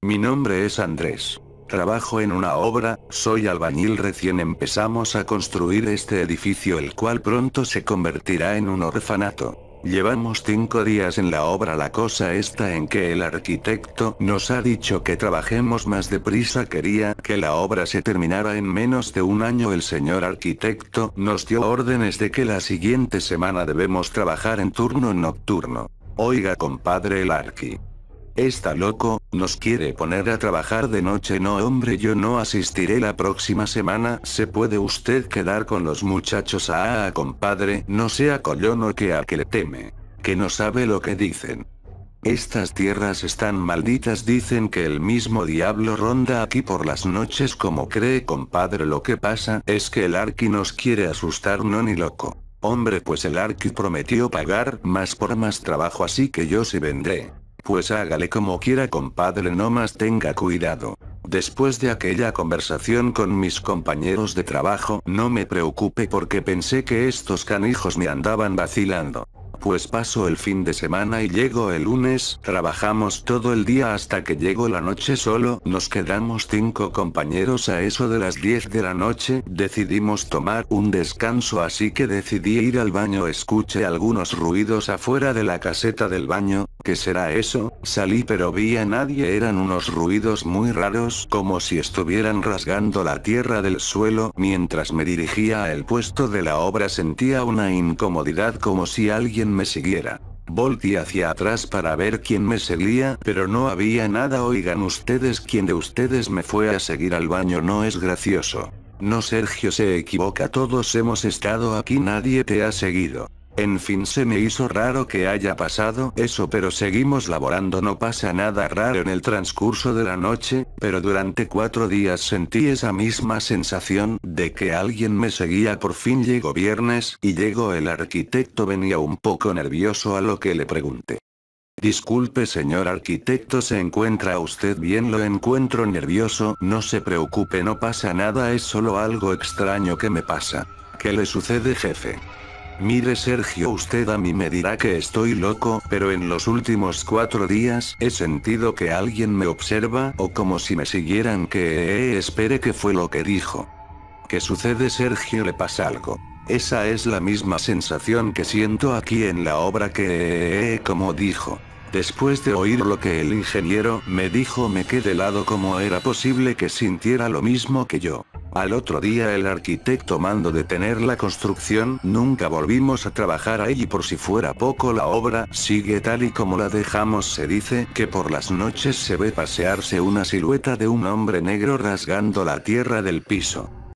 Mi nombre es Andrés. Trabajo en una obra, soy albañil recién empezamos a construir este edificio el cual pronto se convertirá en un orfanato. Llevamos cinco días en la obra la cosa está en que el arquitecto nos ha dicho que trabajemos más deprisa quería que la obra se terminara en menos de un año el señor arquitecto nos dio órdenes de que la siguiente semana debemos trabajar en turno nocturno. Oiga compadre el arqui. Está loco, nos quiere poner a trabajar de noche. No hombre, yo no asistiré la próxima semana. ¿Se puede usted quedar con los muchachos? a ah, compadre, no sea colono que a que le teme. Que no sabe lo que dicen. Estas tierras están malditas, dicen que el mismo diablo ronda aquí por las noches como cree compadre lo que pasa es que el Arqui nos quiere asustar no ni loco. Hombre pues el Arqui prometió pagar más por más trabajo así que yo sí vendré. Pues hágale como quiera compadre, no más tenga cuidado. Después de aquella conversación con mis compañeros de trabajo, no me preocupé porque pensé que estos canijos me andaban vacilando. Pues paso el fin de semana y llego el lunes, trabajamos todo el día hasta que llego la noche solo, nos quedamos cinco compañeros a eso de las 10 de la noche, decidimos tomar un descanso así que decidí ir al baño escuché algunos ruidos afuera de la caseta del baño, ¿qué será eso, salí pero vi a nadie eran unos ruidos muy raros como si estuvieran rasgando la tierra del suelo mientras me dirigía al puesto de la obra sentía una incomodidad como si alguien me siguiera. Volté hacia atrás para ver quién me seguía, pero no había nada. Oigan ustedes, quién de ustedes me fue a seguir al baño no es gracioso. No Sergio se equivoca, todos hemos estado aquí, nadie te ha seguido. En fin se me hizo raro que haya pasado eso pero seguimos laborando no pasa nada raro en el transcurso de la noche, pero durante cuatro días sentí esa misma sensación de que alguien me seguía por fin llegó viernes y llegó el arquitecto venía un poco nervioso a lo que le pregunté. Disculpe señor arquitecto, ¿se encuentra usted bien? Lo encuentro nervioso, no se preocupe, no pasa nada, es solo algo extraño que me pasa. ¿Qué le sucede jefe? Mire Sergio usted a mí me dirá que estoy loco, pero en los últimos cuatro días he sentido que alguien me observa, o como si me siguieran que eh, eh, espere que fue lo que dijo. ¿Qué sucede Sergio le pasa algo? Esa es la misma sensación que siento aquí en la obra que eh, como dijo. Después de oír lo que el ingeniero me dijo me quedé lado como era posible que sintiera lo mismo que yo. Al otro día el arquitecto mandó detener la construcción, nunca volvimos a trabajar ahí y por si fuera poco la obra sigue tal y como la dejamos se dice que por las noches se ve pasearse una silueta de un hombre negro rasgando la tierra del piso.